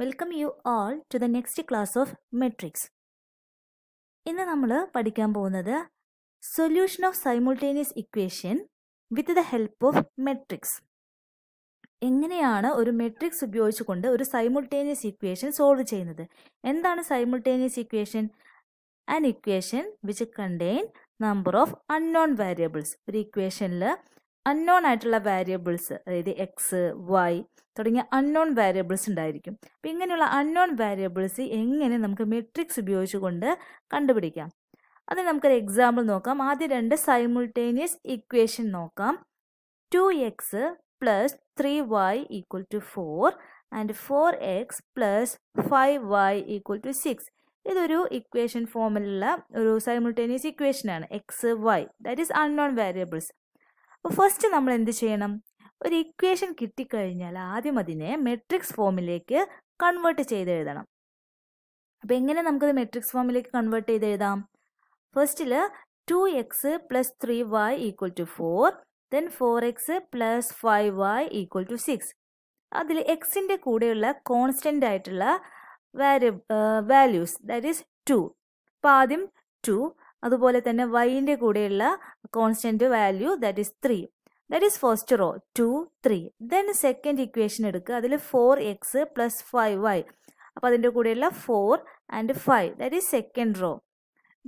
Welcome you all to the next class of matrix ഇന്ന് നമ്മൾ പഠിക്കാൻ പോകുന്നത് solution of simultaneous equation with the help of matrix എങ്ങനെയാണ് ഒരു മെട്രിക്സ് ഉപയോഗിച്ചുകൊണ്ട് ഒരു സൈമുൾട്ടേനിയസ് ഇക്വേഷൻ സോൾവ് ചെയ്യുന്നത് എന്താണ് simultaneous equation an equation which contain number of unknown variables ഒരു ഇക്വേഷനിൽ അൺനോൺ ആയിട്ടുള്ള വേരിയബിൾസ് അതായത് എക്സ് വൈ തുടങ്ങിയ അൺനോൺ വേരിയബിൾസ് ഉണ്ടായിരിക്കും അപ്പം ഇങ്ങനെയുള്ള അൺനോൺ വേരിയബിൾസ് എങ്ങനെ നമുക്ക് മെട്രിക്സ് ഉപയോഗിച്ചുകൊണ്ട് കണ്ടുപിടിക്കാം അത് നമുക്കൊരു എക്സാമ്പിൾ നോക്കാം ആദ്യം രണ്ട് സൈമുൾട്ടേനിയസ് ഇക്വേഷൻ നോക്കാം two X plus three Y equal to four and four X plus five Y equal to six ഇതൊരു ഇക്വേഷൻ ഫോമിലുള്ള ഒരു സൈമുൾട്ടേനിയസ് ഇക്വേഷൻ ആണ് X Y that is unknown variables അപ്പോൾ ഫസ്റ്റ് നമ്മൾ എന്ത് ചെയ്യണം ഒരു ഇക്വേഷൻ കിട്ടിക്കഴിഞ്ഞാൽ ആദ്യം അതിനെ മെട്രിക്സ് ഫോമിലേക്ക് കൺവേർട്ട് ചെയ്ത് എഴുതണം അപ്പോൾ എങ്ങനെ നമുക്കത് മെട്രിക്സ് ഫോമിലേക്ക് കൺവേർട്ട് ചെയ്ത് എഴുതാം ഫസ്റ്റിൽ two X plus three Y equal to four then four X plus five Y equal to six അതിൽ എക്സിൻ്റെ കൂടെയുള്ള കോൺസ്റ്റൻ്റ് ആയിട്ടുള്ള വാല്യൂസ് ദാറ്റ് ഈസ് ടു അപ്പോൾ ആദ്യം ടു അതുപോലെ തന്നെ വൈൻ്റെ കൂടെയുള്ള constant value that is three that is first row two three then second equation എടുക്കുക അതിൽ four X plus five Y അപ്പോൾ അതിൻ്റെ കൂടെയുള്ള four and five that is second row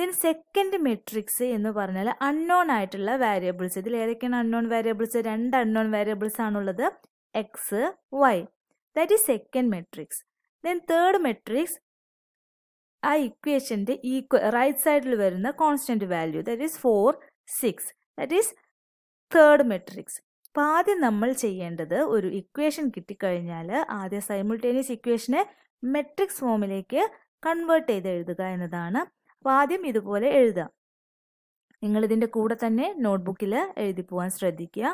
then second matrix എന്ന് പറഞ്ഞാൽ അൺനോൺ ആയിട്ടുള്ള വാരിയബിൾസ് ഇതിൽ ഏതൊക്കെയാണ് അൺനോൺ വാരിയബിൾസ് രണ്ട് അൺനോൺ വാരിയബിൾസ് ആണുള്ളത് X Y that is second matrix then third matrix ആ ഇക്വേഷൻ്റെ ഈക്വ റൈറ്റ് സൈഡിൽ വരുന്ന constant value that is four six that is third matrix അപ്പോൾ ആദ്യം നമ്മൾ ചെയ്യേണ്ടത് ഒരു ഇക്വേഷൻ കിട്ടിക്കഴിഞ്ഞാൽ ആദ്യം സൈമിൾട്ടേനിയസ് ഇക്വേഷനെ മെട്രിക്സ് ഫോമിലേക്ക് കൺവേർട്ട് ചെയ്ത് എഴുതുക എന്നതാണ് അപ്പോൾ ആദ്യം ഇതുപോലെ എഴുതുക നിങ്ങളിതിൻ്റെ കൂടെ തന്നെ നോട്ട്ബുക്കിൽ എഴുതി പോകാൻ ശ്രദ്ധിക്കുക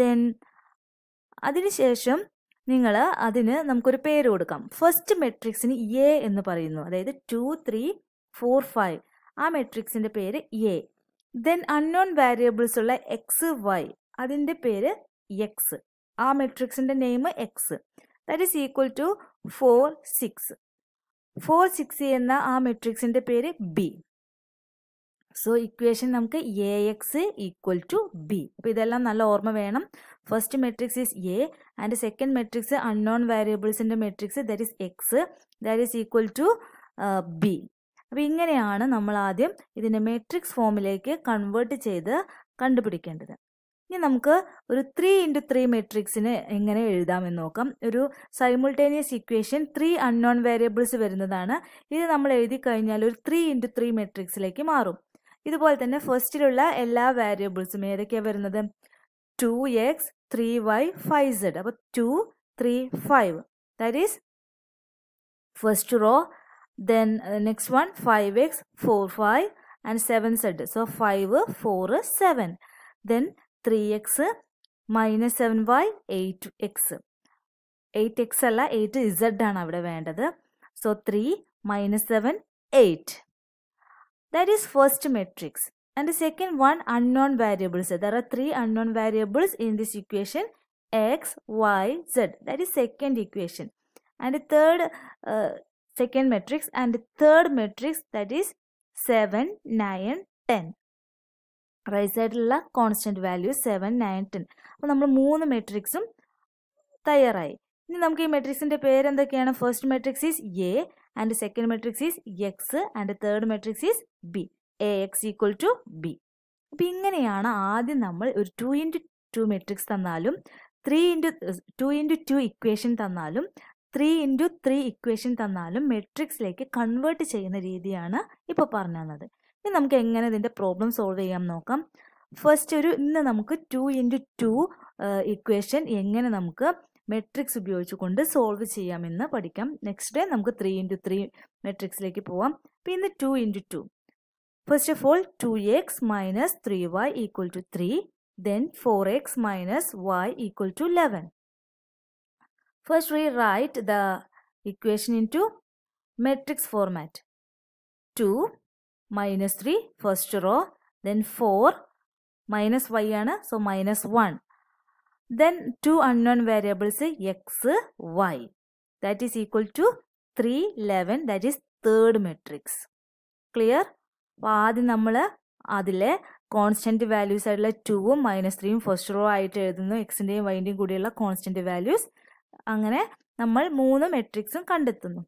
ദെൻ അതിനുശേഷം നിങ്ങൾ അതിന് നമുക്കൊരു പേര് കൊടുക്കാം ഫസ്റ്റ് മെട്രിക്സിന് എ എന്ന് പറയുന്നു അതായത് ടു ത്രീ ഫോർ ഫൈവ് ആ മെട്രിക്സിൻ്റെ പേര് എ ദെൻ അൺനോൺ വാരിയബിൾസ് ഉള്ള എക്സ് വൈ അതിൻ്റെ പേര് എക്സ് ആ മെട്രിക്സിൻ്റെ name X that is equal to four six four six എന്ന ആ മെട്രിക്സിൻ്റെ പേര് ബി സോ ഇക്വേഷൻ നമുക്ക് A X equal to B അപ്പം ഇതെല്ലാം നല്ല ഓർമ്മ വേണം first matrix is A and second matrix unknown വാരിയബിൾസിൻ്റെ matrix that is X that is equal to B അപ്പം ഇങ്ങനെയാണ് നമ്മൾ ആദ്യം ഇതിൻ്റെ മെട്രിക്സ് ഫോമിലേക്ക് കൺവേർട്ട് ചെയ്ത് കണ്ടുപിടിക്കേണ്ടത് ഇനി നമുക്ക് ഒരു ത്രീ ഇൻറ്റു ത്രീ മെട്രിക്സിന് എങ്ങനെ എഴുതാമെന്ന് നോക്കാം ഒരു simultaneous equation three unknown variables വരുന്നതാണ് ഇത് നമ്മൾ എഴുതി കഴിഞ്ഞാൽ ഒരു ത്രീ ഇൻറ്റു ത്രീ മെട്രിക്സിലേക്ക് മാറും ഇതുപോലെ തന്നെ ഫസ്റ്റിലുള്ള എല്ലാ വാരിയബിൾസും ഏതൊക്കെയാണ് വരുന്നത് two X three Y five Z അപ്പോൾ two three five that is first row then next one five X four five and seven Z so five four seven then three X minus seven Y eight X eight X അല്ല eight Z ആണ് അവിടെ വേണ്ടത് so three minus seven eight That is first matrix. And the second one unknown variables. There are three unknown variables in this equation x, y, z. That is second equation. And the third uh, second matrix and the third matrix that is 7, 9, 10. Right side la constant value 7, right സൈഡിലുള്ള constant value seven nine ten അപ്പോൾ നമ്മൾ മൂന്ന് മെട്രിക്സും തയ്യാറായി matrix. നമുക്ക് ഈ മെട്രിക്സിൻ്റെ പേരെന്തൊക്കെയാണ് first matrix is A and second matrix is x and third matrix is b ax equal to b അപ്പം ഇങ്ങനെയാണ് ആദ്യം നമ്മൾ ഒരു ടു ഇൻറ്റു ടു മെട്രിക്സ് തന്നാലും three into two into two equation തന്നാലും ത്രീ ഇൻറ്റു ത്രീ ഇക്വേഷൻ തന്നാലും മെട്രിക്സിലേക്ക് convert ചെയ്യുന്ന രീതിയാണ് ഇപ്പോൾ പറഞ്ഞു തന്നത് ഇനി നമുക്ക് എങ്ങനെ ഇതിൻ്റെ പ്രോബ്ലം സോൾവ് ചെയ്യാൻ നോക്കാം ഫസ്റ്റ് ഒരു ഇന്ന് നമുക്ക് ടു ഇൻറ്റു ടു ഇക്വേഷൻ എങ്ങനെ നമുക്ക് മെട്രിക്സ് ഉപയോഗിച്ചുകൊണ്ട് സോൾവ് ചെയ്യാമെന്ന് പഠിക്കാം നെക്സ്റ്റ് ഡേ നമുക്ക് ത്രീ ഇൻറ്റു ത്രീ മെട്രിക്സിലേക്ക് പോവാം പിന്നെ two into two first of all two X minus three Y equal to three then four X minus Y equal to eleven first we write the equation into matrix format two minus three first row then four minus Y ആണ് so minus one then two unknown variables X Y that is equal to three eleven that is third matrix clear അപ്പോൾ ആദ്യം നമ്മൾ അതിലെ constant values ആയിട്ടുള്ള ടുവും minus ത്രീയും first row ആയിട്ട് എഴുതുന്നു എക്സിൻ്റെയും വൈൻ്റെയും കൂടിയുള്ള കോൺസ്റ്റൻറ്റ് വാല്യൂസ് അങ്ങനെ നമ്മൾ മൂന്ന് മെട്രിക്സും കണ്ടെത്തുന്നു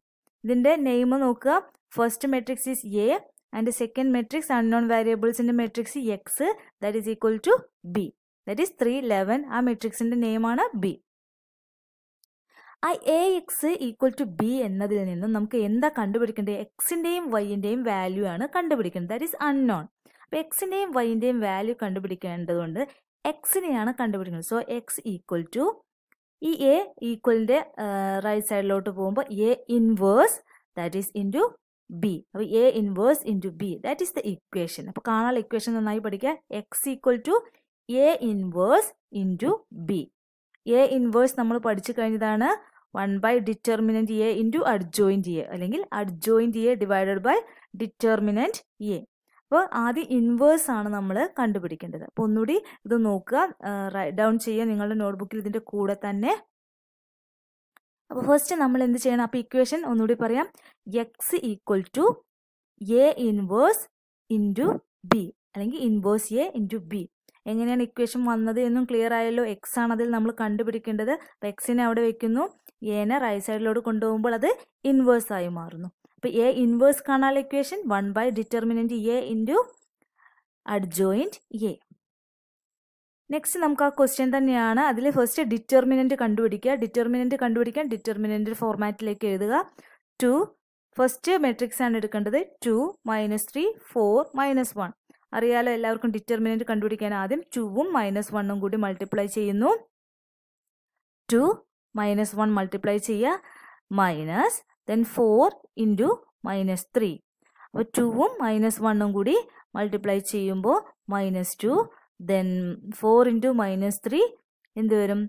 ഇതിൻ്റെ നെയിം നോക്കുക first matrix is A and second matrix unknown വാരിയബിൾസിൻ്റെ matrix X that is equal to B that is three eleven ആ മെട്രിക്സിൻ്റെ നെയിമാണ് ബി ആ A X equal to B എന്നതിൽ നിന്നും നമുക്ക് എന്താ കണ്ടുപിടിക്കേണ്ടത് എക്സിൻ്റെയും വൈൻ്റെയും വാല്യൂ ആണ് കണ്ടുപിടിക്കുന്നത് ദാറ്റ് ഈസ് അൺനോൺ അപ്പോൾ എക്സിൻ്റെയും വൈൻ്റെയും വാല്യൂ കണ്ടുപിടിക്കേണ്ടതുകൊണ്ട് എക്സിനെയാണ് കണ്ടുപിടിക്കുന്നത് സോ എക്സ് ഈക്വൽ ടു ഈ എ ഈക്വലിൻ്റെ റൈറ്റ് സൈഡിലോട്ട് പോകുമ്പോൾ A inverse that is in B അപ്പോൾ A inverse in B that is the equation അപ്പോൾ കാണാനുള്ള ഇക്വേഷൻ നന്നായി പഠിക്കുക X equal to A inverse into B A inverse നമ്മൾ പഠിച്ചു കഴിഞ്ഞതാണ് one by determinant A into adjoint A അല്ലെങ്കിൽ adjoint A divided by determinant A അപ്പോൾ ആദ്യം ഇൻവേഴ്സ് ആണ് നമ്മൾ കണ്ടുപിടിക്കേണ്ടത് അപ്പോൾ ഒന്നുകൂടി ഇത് നോക്കുക റൈറ്റ് ഡൗൺ ചെയ്യുക നിങ്ങളുടെ നോട്ട്ബുക്കിൽ ഇതിൻ്റെ കൂടെ തന്നെ അപ്പോൾ ഫസ്റ്റ് നമ്മൾ എന്ത് ചെയ്യണം അപ്പോൾ ഇക്വേഷൻ ഒന്നുകൂടി പറയാം X equal to A inverse into B അല്ലെങ്കിൽ ഇൻവേഴ്സ് എ ഇൻറ്റു ബി എങ്ങനെയാണ് ഇക്വേഷൻ വന്നത് എന്നും ക്ലിയർ ആയല്ലോ എക്സ് ആണ് അതിൽ നമ്മൾ കണ്ടുപിടിക്കേണ്ടത് അപ്പം എക്സിനെ അവിടെ വെക്കുന്നു എനെ റൈറ്റ് സൈഡിലോട്ട് കൊണ്ടുപോകുമ്പോൾ അത് ഇൻവേഴ്സ് ആയി മാറുന്നു അപ്പോൾ എ ഇൻവേഴ്സ് കാണാനുള്ള equation one by determinant A into adjoint A next നമുക്ക് ആ ക്വസ്റ്റ്യൻ തന്നെയാണ് അതിൽ ഫസ്റ്റ് ഡിറ്റർമിനൻറ്റ് കണ്ടുപിടിക്കുക ഡിറ്റർമിനൻറ്റ് കണ്ടുപിടിക്കാൻ ഡിറ്റർമിനൻറ്റ് ഫോർമാറ്റിലേക്ക് എഴുതുക ടു ഫസ്റ്റ് മെട്രിക്സ് ആണ് എടുക്കേണ്ടത് two minus three four minus one അറിയാലോ എല്ലാവർക്കും ഡിറ്റർമിനൻറ്റ് കണ്ടുപിടിക്കാൻ ആദ്യം ടുവും മൈനസ് വണ്ണും കൂടി മൾട്ടിപ്ലൈ ചെയ്യുന്നു ടു മൈനസ് വൺ മൾട്ടിപ്ലൈ ചെയ്യുക minus then four into minus three അപ്പോൾ ടുവും മൈനസ് വണ്ണും കൂടി മൾട്ടിപ്ലൈ ചെയ്യുമ്പോൾ minus two then four into minus three എന്ത് വരും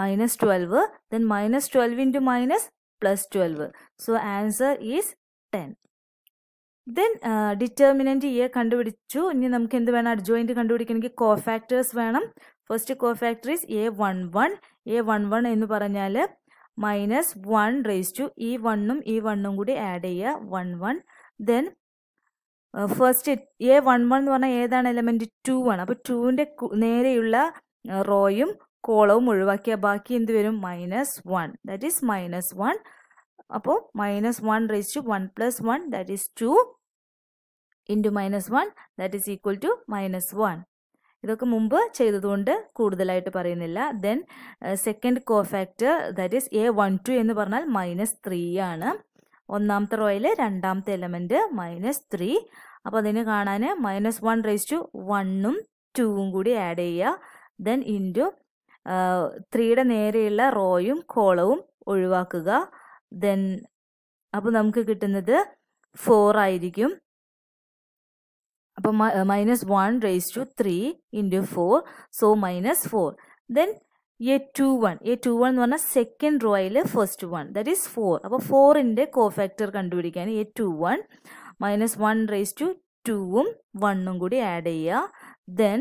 minus twelve then minus twelve into minus plus twelve so answer is ten then determinant ഇയർ കണ്ടുപിടിച്ചു ഇനി നമുക്ക് എന്ത് വേണം അഡ്ജോയിൻറ്റ് കണ്ടുപിടിക്കണമെങ്കിൽ കോഫാക്ടേഴ്സ് വേണം first cofactors A one one A one one എന്ന് പറഞ്ഞാൽ മൈനസ് വൺ റേസ് ടു ഈ വണ്ണും ഈ വണ്ണും കൂടി ആഡ് ചെയ്യുക one one then first A one one എന്ന് പറഞ്ഞാൽ ഏതാണ് എലമെൻറ്റ് ടു ആണ് അപ്പോൾ ടുവിൻ്റെ നേരെയുള്ള റോയും uh, കോളവും ഒഴിവാക്കിയാൽ ബാക്കി എന്ത് വരും minus one that is minus one അപ്പോൾ minus one raise to one plus one that is two into minus one that is equal to minus one ഇതൊക്കെ മുമ്പ് ചെയ്തതുകൊണ്ട് കൂടുതലായിട്ട് പറയുന്നില്ല then second cofactor that is A one two എന്ന് പറഞ്ഞാൽ minus three ആണ് ഒന്നാമത്തെ റോയിലെ രണ്ടാമത്തെ എലമെൻറ്റ് മൈനസ് ത്രീ അപ്പോൾ അതിന് കാണാൻ മൈനസ് വൺ റേസ് ടു വണ്ണും ടൂവും കൂടി ആഡ് ചെയ്യുക ദെൻ ഇൻറ്റു ത്രീയുടെ നേരെയുള്ള റോയും കോളവും ഒഴിവാക്കുക ദെൻ അപ്പോൾ നമുക്ക് കിട്ടുന്നത് ഫോർ ആയിരിക്കും അപ്പോൾ minus one raise to three into four so minus four then A two one A two one എന്ന് പറഞ്ഞാൽ സെക്കൻഡ് റോയിൽ first one that is four അപ്പോൾ ഫോറിൻ്റെ കോഫാക്ടർ കണ്ടുപിടിക്കാൻ A two one minus one raise to ടൂവും വണ്ണും കൂടി add ചെയ്യുക ദെൻ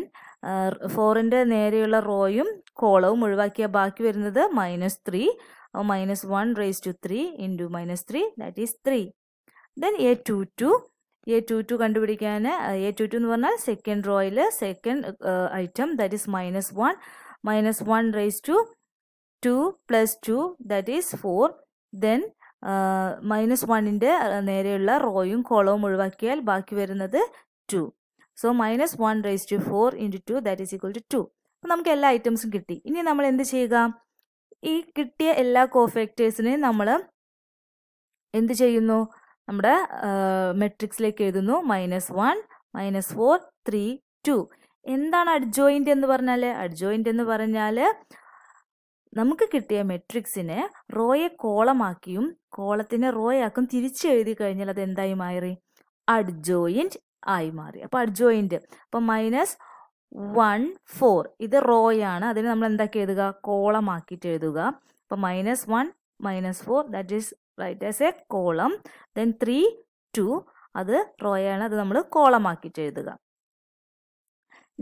ഫോറിൻ്റെ നേരെയുള്ള റോയും കോളവും ഒഴിവാക്കിയ ബാക്കി വരുന്നത് minus three minus one raise to three into minus three that is three then A two two A two two കണ്ടുപിടിക്കാൻ എ ടു ടു എന്ന് പറഞ്ഞാൽ സെക്കൻഡ് റോയിൽ second item that is minus one minus one raise to two plus two that is four then minus വണ്ണിൻ്റെ നേരെയുള്ള റോയും കോളവും ഒഴിവാക്കിയാൽ ബാക്കി വരുന്നത് two so minus one raise to four into two that is equal to to അപ്പം നമുക്ക് എല്ലാ ഐറ്റംസും കിട്ടി ഇനി നമ്മൾ എന്ത് ചെയ്യുക ഈ കിട്ടിയ എല്ലാ കോഫാക്ടേഴ്സിനെയും നമ്മൾ എന്ത് ചെയ്യുന്നു നമ്മുടെ മെട്രിക്സിലേക്ക് എഴുതുന്നു minus one minus four three two എന്താണ് അഡ്ജോയിന്റ് എന്ന് പറഞ്ഞാൽ അഡ്ജോയിന്റ് എന്ന് പറഞ്ഞാൽ നമുക്ക് കിട്ടിയ മെട്രിക്സിനെ റോയെ കോളമാക്കിയും കോളത്തിനെ റോയാക്കും തിരിച്ചു എഴുതി കഴിഞ്ഞാൽ അത് എന്തായി മാറി അഡ്ജോയിൻറ്റ് ആയി മാറി അപ്പോൾ അഡ്ജോയിന്റ് അപ്പോൾ മൈനസ് വൺ ഫോർ ഇത് റോയാണ് അതിന് നമ്മൾ എന്താക്കി എഴുതുക കോളം ആക്കിയിട്ട് എഴുതുക അപ്പോൾ minus one minus four that is write as a column then three two അത് റോയാണ് അത് നമ്മൾ കോളം ആക്കിയിട്ട് എഴുതുക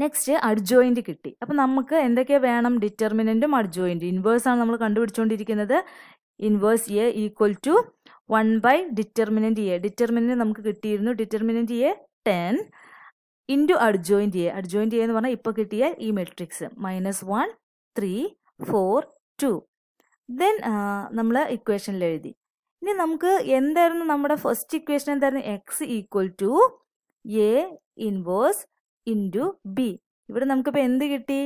നെക്സ്റ്റ് അഡ്ജോയിൻറ്റ് കിട്ടി അപ്പം നമുക്ക് എന്തൊക്കെ വേണം ഡിറ്റർമിനൻറ്റും ഇൻവേഴ്സ് ആണ് നമ്മൾ കണ്ടുപിടിച്ചുകൊണ്ടിരിക്കുന്നത് inverse A equal to one by determinant A determinant നമുക്ക് കിട്ടിയിരുന്നു determinant A ten into adjoint A adjoint A എന്ന് പറഞ്ഞാൽ ഇപ്പോൾ കിട്ടിയ ഈ matrix minus one three four two then നമ്മൾ ഇക്വേഷനിൽ എഴുതി ഇനി നമുക്ക് എന്തായിരുന്നു നമ്മുടെ ഫസ്റ്റ് ഇക്വേഷൻ എന്തായിരുന്നു X equal to A inverse into B ഇവിടെ നമുക്കിപ്പോൾ എന്ത് കിട്ടി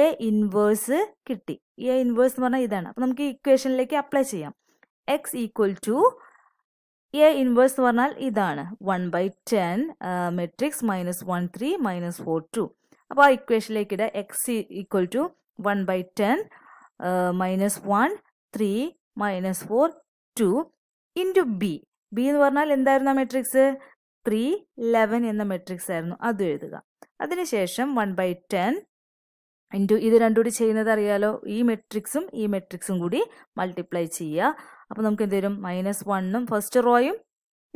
എ ഇൻവേഴ്സ് കിട്ടി എ ഇൻവേഴ്സ് എന്ന് പറഞ്ഞാൽ ഇതാണ് അപ്പോൾ നമുക്ക് ഈ ഇക്വേഷനിലേക്ക് അപ്ലൈ ചെയ്യാം X equal to A inverse എന്ന് പറഞ്ഞാൽ ഇതാണ് one by ten matrix minus one three minus four two അപ്പോൾ ആ ഇക്വേഷനിലേക്ക് ഇടുക X equal to one by ten minus one three minus four two into B B എന്ന് പറഞ്ഞാൽ എന്തായിരുന്നു ആ മെട്രിക്സ് ത്രീ ലെവൻ എന്ന മെട്രിക്സ് ആയിരുന്നു അത് എഴുതുക അതിനുശേഷം വൺ ബൈ ടെൻ ഇൻറ്റു ഇത് രണ്ടുകൂടി ചെയ്യുന്നത് അറിയാലോ ഈ മെട്രിക്സും ഈ മെട്രിക്സും കൂടി മൾട്ടിപ്ലൈ ചെയ്യുക അപ്പോൾ നമുക്ക് എന്ത് വരും മൈനസ് വണ്ണും ഫസ്റ്റ് റോയും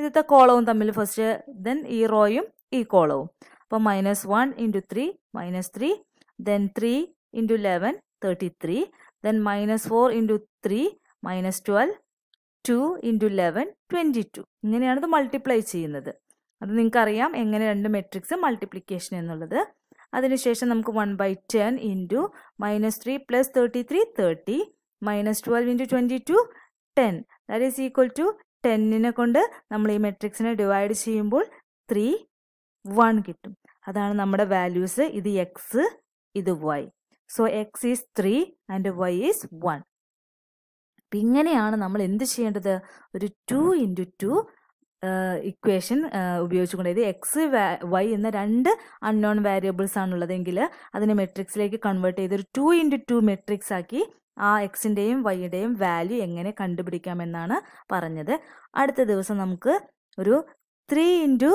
ഇതിത്തെ കോളവും തമ്മിൽ ഫസ്റ്റ് ദെൻ ഈ റോയും ഈ കോളവും അപ്പം minus one into three minus three then three into eleven thirty three then minus four into three minus twelve two into eleven twenty two ഇങ്ങനെയാണ് ഇത് മൾട്ടിപ്ലൈ ചെയ്യുന്നത് അത് നിങ്ങൾക്കറിയാം എങ്ങനെ രണ്ട് മെട്രിക്സ് മൾട്ടിപ്ലിക്കേഷൻ എന്നുള്ളത് അതിനുശേഷം നമുക്ക് one by ten into minus three plus thirty three thirty minus twelve into twenty two ten that is equal to ടെന്നിനെ കൊണ്ട് നമ്മൾ ഈ മെട്രിക്സിനെ ഡിവൈഡ് ചെയ്യുമ്പോൾ ത്രീ വൺ കിട്ടും അതാണ് നമ്മുടെ വാല്യൂസ് ഇത് എക്സ് ഇത് Y so X is three and Y is one അപ്പം ഇങ്ങനെയാണ് നമ്മൾ എന്ത് ചെയ്യേണ്ടത് ഒരു ടു ഇൻറ്റു ടു ഇക്വേഷൻ ഉപയോഗിച്ചുകൊണ്ട് ഇത് എക്സ് വൈ എന്ന രണ്ട് അൺനോൺ വേരിയബിൾസ് ആണുള്ളതെങ്കിൽ അതിനെ മെട്രിക്സിലേക്ക് കൺവേർട്ട് ചെയ്ത് ഒരു ടു ഇൻറ്റു ടു മെട്രിക്സ് ആക്കി ആ എക്സിൻ്റെയും വൈയുടെയും വാല്യൂ എങ്ങനെ കണ്ടുപിടിക്കാമെന്നാണ് പറഞ്ഞത് അടുത്ത ദിവസം നമുക്ക് ഒരു ത്രീ ഇൻറ്റു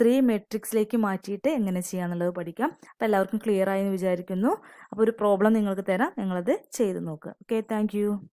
ത്രീ മെട്രിക്സിലേക്ക് മാറ്റിയിട്ട് എങ്ങനെ ചെയ്യാന്നുള്ളത് പഠിക്കാം അപ്പോൾ എല്ലാവർക്കും ക്ലിയർ ആയി എന്ന് വിചാരിക്കുന്നു അപ്പോൾ ഒരു പ്രോബ്ലം നിങ്ങൾക്ക് തരാം നിങ്ങളത് ചെയ്ത് നോക്കുക ഓക്കെ താങ്ക്